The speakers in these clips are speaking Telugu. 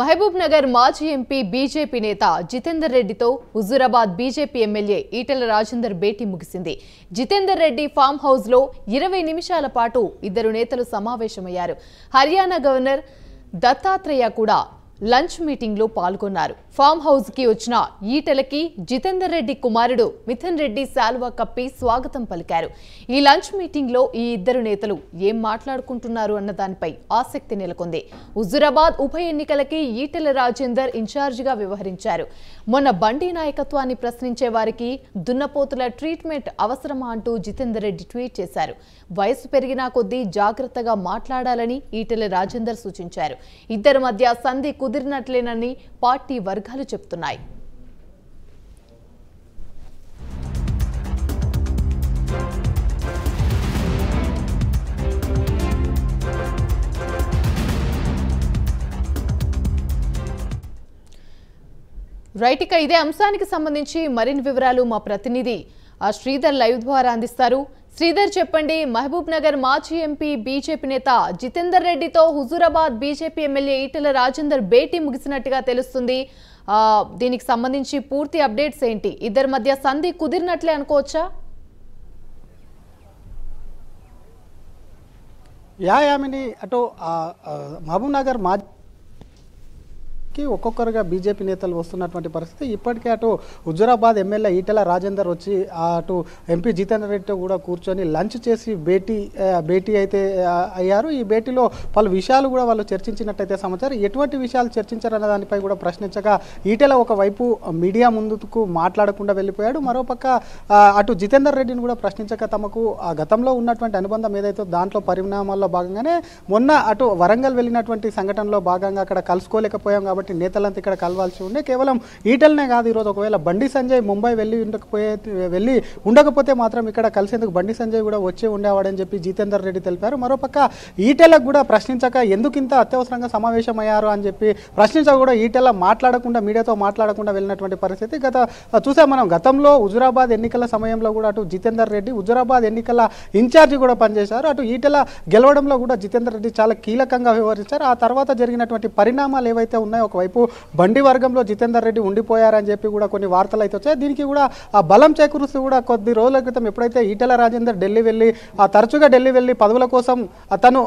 మహబూబ్ నగర్ మాజీ ఎంపీ బీజేపీ నేత జితేందర్ రెడ్డితో హుజూరాబాద్ బీజేపీ ఎమ్మెల్యే ఈటల రాజేందర్ భేటీ ముగిసింది జితేందర్ రెడ్డి ఫామ్ హౌస్ లో ఇరవై నిమిషాల పాటు ఇద్దరు నేతలు సమావేశమయ్యారు హర్యానా గవర్నర్ దత్తాత్రేయ కూడా లంచ్ మీటింగ్లో పాల్గొన్నారు ఫామ్ హౌస్కి వచ్చిన ఈటలకి జితేందర్ రెడ్డి కుమారుడు మిథున్ రెడ్డి శాల్వా కప్పి స్వాగతం పలికారు ఈ లంచ్ మీటింగ్లో ఈ ఇద్దరు నేతలు ఏం మాట్లాడుకుంటున్నారు అన్న దానిపై ఆసక్తి నెలకొంది హుజురాబాద్ ఉప ఎన్నికలకి ఈటెల రాజేందర్ ఇన్ఛార్జిగా వ్యవహరించారు మొన్న బండి నాయకత్వాన్ని ప్రశ్నించే వారికి దున్నపోతుల ట్రీట్మెంట్ అవసరమా అంటూ జితేందర్ రెడ్డి ట్వీట్ చేశారు వయసు పెరిగినా కొద్దీ జాగ్రత్తగా మాట్లాడాలని ఈటెల రాజేందర్ సూచించారు ఇద్దరి మధ్య సంధి కుదిరినట్లేనని పార్టీ వర్గాలు చెబుతున్నాయి రైట్ ఇక ఇదే అంశానికి సంబంధించి మరిన్ని వివరాలు మా ప్రతినిధి శ్రీధర్ లైవ్ ద్వారా అందిస్తారు శ్రీధర్ చెప్పండి మహబూబ్ నగర్ మాజీ ఎంపీ బీజేపీ నేత జితేందర్ రెడ్డితో హుజూరాబాద్ బీజేపీ ఎమ్మెల్యే ఈటల రాజేందర్ భేటీ ముగిసినట్టుగా తెలుస్తుంది దీనికి సంబంధించి పూర్తి అప్డేట్స్ ఏంటి ఇద్దరి మధ్య సంధి కుదిరినట్లే అనుకోవచ్చా యామిని అటు మహబూబ్ నగర్ మాజీ కి ఒక్కొక్కరుగా బీజేపీ నేతలు వస్తున్నటువంటి పరిస్థితి ఇప్పటికే అటు హుజురాబాద్ ఎమ్మెల్యే ఈటెల రాజేందర్ వచ్చి అటు ఎంపీ జితేందర్ రెడ్డితో కూడా కూర్చొని లంచ్ చేసి భేటీ భేటీ అయితే అయ్యారు ఈ భేటీలో పలు విషయాలు కూడా వాళ్ళు చర్చించినట్టయితే సమాచారం ఎటువంటి విషయాలు చర్చించారన్న దానిపై కూడా ప్రశ్నించగా ఈటెల ఒకవైపు మీడియా ముందుకు మాట్లాడకుండా వెళ్ళిపోయాడు మరోపక్క అటు జితేందర్ రెడ్డిని కూడా ప్రశ్నించక తమకు గతంలో ఉన్నటువంటి అనుబంధం ఏదైతే దాంట్లో పరిణామాల్లో భాగంగానే మొన్న అటు వరంగల్ వెళ్ళినటువంటి సంఘటనలో భాగంగా అక్కడ కలుసుకోలేకపోయాం కాబట్టి కాబట్టి నేతలంతా ఇక్కడ కలవాల్సి ఉండే కేవలం ఈటలనే కాదు ఈరోజు ఒకవేళ బండి సంజయ్ ముంబై వెళ్ళి ఉండకపోయే వెళ్ళి ఉండకపోతే మాత్రం ఇక్కడ కలిసేందుకు బండి సంజయ్ కూడా వచ్చే ఉండేవాడని చెప్పి జితేందర్ రెడ్డి తెలిపారు మరోపక్క ఈటెలకు కూడా ప్రశ్నించక ఎందుకు ఇంత అత్యవసరంగా సమావేశమయ్యారు అని చెప్పి ప్రశ్నించక కూడా ఈటెల మాట్లాడకుండా మీడియాతో మాట్లాడకుండా వెళ్ళినటువంటి పరిస్థితి గత చూసాం మనం గతంలో హుజురాబాద్ ఎన్నికల సమయంలో కూడా అటు జితేందర్ రెడ్డి హుజురాబాద్ ఎన్నికల ఇన్ఛార్జి కూడా పనిచేశారు అటు ఈటెల గెలవడంలో కూడా జితేందర్ రెడ్డి చాలా కీలకంగా వ్యవహరించారు ఆ తర్వాత జరిగినటువంటి పరిణామాలు ఏవైతే ఉన్నాయో ఒకవైపు బండి వర్గంలో జితేందర్ రెడ్డి ఉండిపోయారని చెప్పి కూడా కొన్ని వార్తలు అయితే వచ్చాయి దీనికి కూడా ఆ బలం చేకూరుస్తూ కూడా కొద్ది రోజుల క్రితం ఎప్పుడైతే ఈటల రాజేందర్ ఢిల్లీ వెళ్ళి ఆ తరచుగా ఢిల్లీ వెళ్ళి పదవుల కోసం తను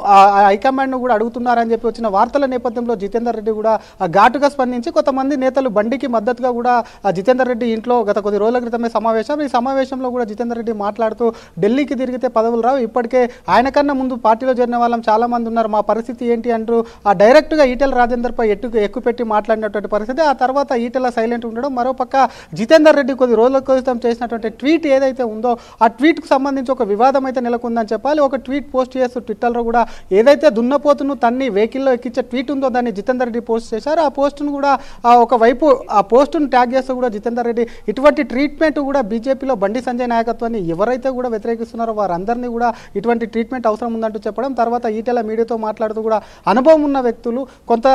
హైకమాండ్ను కూడా అడుగుతున్నారని చెప్పి వచ్చిన వార్తల నేపథ్యంలో జితేందర్ రెడ్డి కూడా ఘాటుగా స్పందించి కొంతమంది నేతలు బండికి మద్దతుగా కూడా జితేందర్ రెడ్డి ఇంట్లో గత కొద్ది రోజుల క్రితమే సమావేశం ఈ సమావేశంలో కూడా జితేందర్ రెడ్డి మాట్లాడుతూ ఢిల్లీకి తిరిగితే పదవులు రావు ఇప్పటికే ఆయన కన్నా ముందు పార్టీలో చేరిన వాళ్ళం చాలా మంది ఉన్నారు మా పరిస్థితి ఏంటి అంటూ ఆ డైరెక్ట్గా ఈటల రాజేందర్పై ఎట్టు ఎక్కువ పెట్టి మాట్లాడినటువంటి పరిస్థితి ఆ తర్వాత ఈటెల సైలెంట్ ఉండడం మరోపక్క జితేందర్ రెడ్డి కొద్ది రోజుల క్రితం చేసినటువంటి ట్వీట్ ఏదైతే ఉందో ఆ ట్వీట్కు సంబంధించి ఒక వివాదం అయితే నెలకొందని చెప్పాలి ఒక ట్వీట్ పోస్ట్ చేస్తూ ట్విట్టర్లో కూడా ఏదైతే దున్నపోతును తన్ని వెహికల్లో ఎక్కించే ట్వీట్ ఉందో దాన్ని జితేందర్ రెడ్డి పోస్ట్ చేశారు ఆ పోస్టును కూడా ఒకవైపు ఆ పోస్టును ట్యాగ్ చేస్తూ కూడా జితేందర్ రెడ్డి ఇటువంటి ట్రీట్మెంట్ కూడా బీజేపీలో బండి సంజయ్ నాయకత్వాన్ని ఎవరైతే కూడా వ్యతిరేకిస్తున్నారో వారందరినీ కూడా ఇటువంటి ట్రీట్మెంట్ అవసరం ఉందంటూ చెప్పడం తర్వాత ఈటెల మీడియాతో మాట్లాడుతూ కూడా అనుభవం ఉన్న వ్యక్తులు కొంత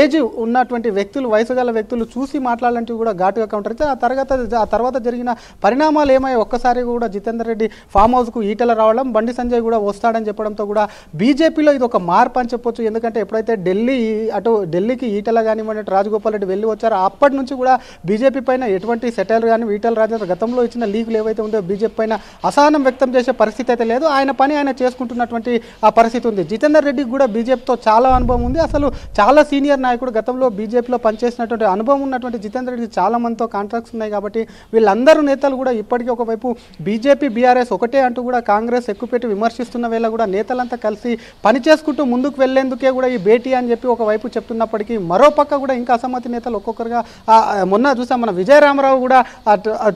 ఏజ్ ఉన్నటువంటి వ్యక్తులు వయసు గల వ్యక్తులు చూసి మాట్లాడాలంటే కూడా ఘాటుగా కౌంటర్ అయితే ఆ తర్వాత ఆ తర్వాత జరిగిన పరిణామాలు ఏమై ఒక్కసారి కూడా జితేందర్ రెడ్డి ఫామ్ హౌస్కు ఈటల రావడం బండి సంజయ్ కూడా వస్తాడని చెప్పడంతో కూడా బీజేపీలో ఇది ఒక మార్పు అని చెప్పొచ్చు ఎందుకంటే ఎప్పుడైతే ఢిల్లీ అటు ఢిల్లీకి ఈటల కానివ్వండి రాజగోపాల్ రెడ్డి వెళ్ళి వచ్చారో అప్పటి నుంచి కూడా బీజేపీ పైన ఎటువంటి సెటైల్ కానీ ఈటల రాజేంద్ర గతంలో ఇచ్చిన లీగులు ఏవైతే ఉందో బీజేపీ పైన అసహనం వ్యక్తం చేసే పరిస్థితి అయితే లేదు ఆయన పని ఆయన చేసుకుంటున్నటువంటి ఆ పరిస్థితి ఉంది జితేందర్ రెడ్డికి కూడా బీజేపీతో చాలా అనుభవం ఉంది అసలు చాలా సీనియర్ నాయకుడు ఇప్పుడు గతంలో బీజేపీలో పనిచేసినటువంటి అనుభవం ఉన్నటువంటి జితేందర్ రెడ్డికి చాలా మందితో కాంట్రాక్ట్స్ ఉన్నాయి కాబట్టి వీళ్ళందరూ నేతలు కూడా ఇప్పటికీ ఒకవైపు బీజేపీ బీఆర్ఎస్ ఒకటే అంటూ కూడా కాంగ్రెస్ ఎక్కుపెట్టి విమర్శిస్తున్న వేళ కూడా నేతలంతా కలిసి పనిచేసుకుంటూ ముందుకు వెళ్లేందుకే కూడా ఈ భేటీ అని చెప్పి ఒకవైపు చెప్తున్నప్పటికీ మరో పక్క కూడా ఇంకా అసమ్మతి నేతలు ఒక్కొక్కరుగా మొన్న చూసాం మన విజయ కూడా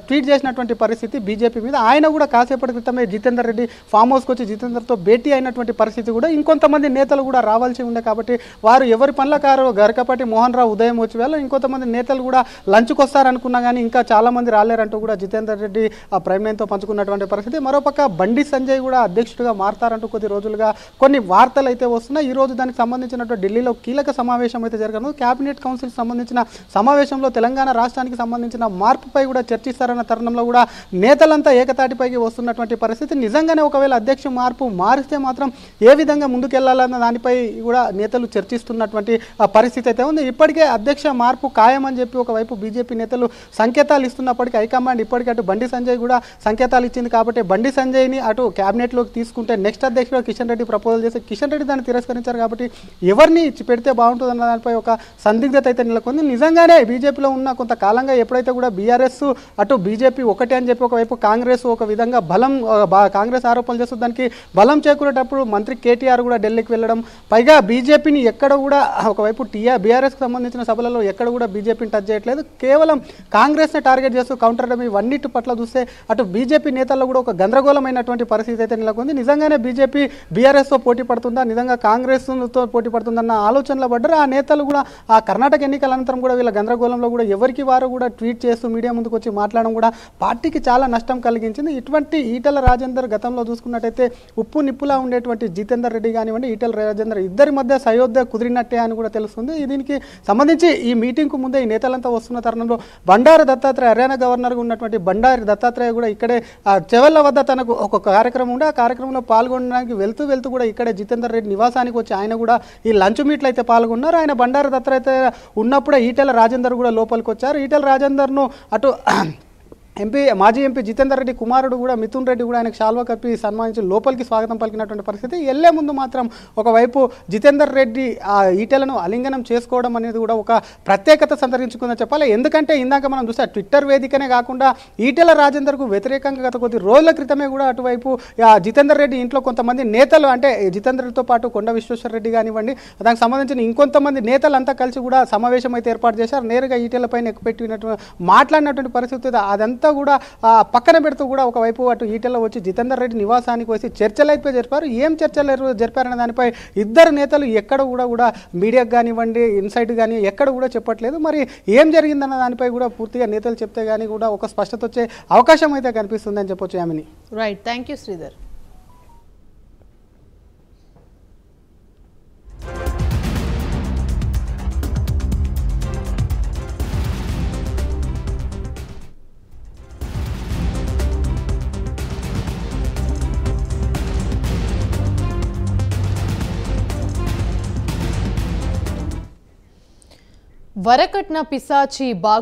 ట్వీట్ చేసినటువంటి పరిస్థితి బీజేపీ మీద ఆయన కూడా కాసేపటి క్రితమే జితేందర్ రెడ్డి ఫామ్ హౌస్కి వచ్చి జితేందర్తో భేటీ అయినటువంటి పరిస్థితి కూడా ఇంకొంతమంది నేతలు కూడా రావాల్సి ఉండే కాబట్టి వారు ఎవరి పనుల కారు అనకాపటి మోహన్ రావు ఉదయం వచ్చి వేళ ఇంకొంతమంది నేతలు కూడా లంచ్కి వస్తారనుకున్నా కానీ ఇంకా చాలామంది రాలేరంటూ కూడా జితేందర్ రెడ్డి ఆ ప్రమేయంతో పంచుకున్నటువంటి పరిస్థితి మరోపక్క బండి సంజయ్ కూడా అధ్యక్షుడిగా మారతారంటూ కొద్ది రోజులుగా కొన్ని వార్తలు అయితే వస్తున్నాయి రోజు దానికి సంబంధించినట్టు ఢిల్లీలో కీలక సమావేశం అయితే జరగను కేబినెట్ కౌన్సిల్ సంబంధించిన సమావేశంలో తెలంగాణ రాష్ట్రానికి సంబంధించిన మార్పుపై కూడా చర్చిస్తారన్న తరుణంలో కూడా నేతలంతా ఏకతాటిపైకి వస్తున్నటువంటి పరిస్థితి నిజంగానే ఒకవేళ అధ్యక్ష మార్పు మారిస్తే మాత్రం ఏ విధంగా ముందుకెళ్లాలన్న దానిపై కూడా నేతలు చర్చిస్తున్నటువంటి పరిస్థితి పరిస్థితి అయితే ఉంది ఇప్పటికే అధ్యక్ష మార్పు ఖాయమని చెప్పి ఒకవైపు బీజేపీ నేతలు సంకేతాలు ఇస్తున్నప్పటికీ హైకమాండ్ ఇప్పటికే అటు బండి సంజయ్ కూడా సంకేతాలు ఇచ్చింది కాబట్టి బండి సంజయ్ని అటు క్యాబినెట్లోకి తీసుకుంటే నెక్స్ట్ అధ్యక్షుడు కిషన్ రెడ్డి ప్రపోజల్ చేసి కిషన్ రెడ్డి దాన్ని తిరస్కరించారు కాబట్టి ఎవరిని పెడితే బాగుంటుంది అన్న దానిపై ఒక సందిగ్ధత అయితే నెలకొంది నిజంగానే బీజేపీలో ఉన్న కొంతకాలంగా ఎప్పుడైతే కూడా బీఆర్ఎస్ అటు బీజేపీ ఒకటే అని చెప్పి ఒకవైపు కాంగ్రెస్ ఒక విధంగా బలం కాంగ్రెస్ ఆరోపణలు చేస్తూ దానికి బలం చేకూరేటప్పుడు మంత్రి కేటీఆర్ కూడా ఢిల్లీకి వెళ్ళడం పైగా బీజేపీని ఎక్కడ కూడా ఒకవైపు టీఆర్ బీఆర్ఎస్కి సంబంధించిన సభలలో ఎక్కడ కూడా బీజేపీని టచ్ చేయట్లేదు కేవలం కాంగ్రెస్ని టార్గెట్ చేస్తూ కౌంటర్ ఇవన్నిటి పట్ల చూస్తే అటు బీజేపీ నేతల్లో కూడా ఒక గందరగోళమైనటువంటి పరిస్థితి అయితే నెలకొంది నిజంగానే బీజేపీ బీఆర్ఎస్తో పోటీ పడుతుందా నిజంగా కాంగ్రెస్తో పోటీ పడుతుందన్న ఆలోచనలో పడ్డారు ఆ నేతలు కూడా ఆ కర్ణాటక ఎన్నికల అనంతరం కూడా వీళ్ళ గందరగోళంలో కూడా ఎవరికి వారు కూడా ట్వీట్ చేస్తూ మీడియా ముందుకు వచ్చి మాట్లాడడం కూడా పార్టీకి చాలా నష్టం కలిగించింది ఇటువంటి ఈటల రాజేందర్ గతంలో చూసుకున్నట్టయితే ఉప్పు నిప్పులా ఉండేటువంటి జితేందర్ రెడ్డి కానివ్వండి ఈటల రాజేందర్ ఇద్దరి మధ్య సయోధ్య కుదిరినట్టే అని కూడా తెలుస్తుంది దీనికి సంబంధించి ఈ మీటింగ్కు ముందే ఈ నేతలంతా వస్తున్న తరుణంలో బండారు దత్తాత్రేయ హర్యానా గవర్నర్గా ఉన్నటువంటి బండారు దత్తాత్రేయ కూడా ఇక్కడే చెవల్ల వద్ద తనకు ఒక కార్యక్రమం ఉండే ఆ కార్యక్రమంలో పాల్గొనడానికి వెళ్తూ వెళ్తూ కూడా ఇక్కడే జితేందర్ రెడ్డి నివాసానికి వచ్చి ఆయన కూడా ఈ లంచ్ మీట్లు అయితే పాల్గొన్నారు ఆయన బండారు దత్తాత్రేయ ఉన్నప్పుడే ఈటెల రాజేందర్ కూడా లోపలికి వచ్చారు ఈటెల రాజేందర్ను అటు ఎంపీ మాజీ ఎంపీ జితేందర్ రెడ్డి కుమారుడు కూడా మిథున్ రెడ్డి కూడా ఆయనకు శాల్వ కప్పి సన్మానించి లోపలికి స్వాగతం పలికినటువంటి పరిస్థితి వెళ్లే ముందు మాత్రం ఒకవైపు జితేందర్ రెడ్డి ఆ ఈటలను అలింగనం చేసుకోవడం అనేది కూడా ఒక ప్రత్యేకత సంతరించుకుందని చెప్పాలి ఎందుకంటే ఇందాక మనం చూస్తే ట్విట్టర్ వేదికనే కాకుండా ఈటెల రాజేందర్కు వ్యతిరేకంగా గత కొద్ది రోజుల క్రితమే కూడా అటువైపు జితేందర్ రెడ్డి ఇంట్లో కొంతమంది నేతలు అంటే జితేందర్తో పాటు కొండ విశ్వేశ్వర రెడ్డి కానివ్వండి దానికి సంబంధించిన ఇంకొంతమంది నేతలు అంతా కలిసి కూడా సమావేశం అయితే ఏర్పాటు చేశారు నేరుగా ఈటెలపైన పెట్టినటువంటి మాట్లాడినటువంటి పరిస్థితి అదంతా అంతా కూడా పక్కన పెడుతూ కూడా ఒకవైపు అటు ఈటల్లో వచ్చి జితేందర్ రెడ్డి నివాసానికి వచ్చి చర్చలు అయితే జరిపారు ఏం చర్చలు జరిపారనే దానిపై ఇద్దరు నేతలు ఎక్కడ కూడా కూడా మీడియాకు కానివ్వండి ఇన్సైట్ కానీ ఎక్కడ కూడా చెప్పట్లేదు మరి ఏం జరిగిందన్న దానిపై కూడా పూర్తిగా నేతలు చెప్తే కానీ కూడా ఒక స్పష్టత వచ్చే అవకాశం అయితే కనిపిస్తుంది అని చెప్పొచ్చు ఆమెని రైట్ థ్యాంక్ యూ శ్రీధర్ वरकट पिशाची बा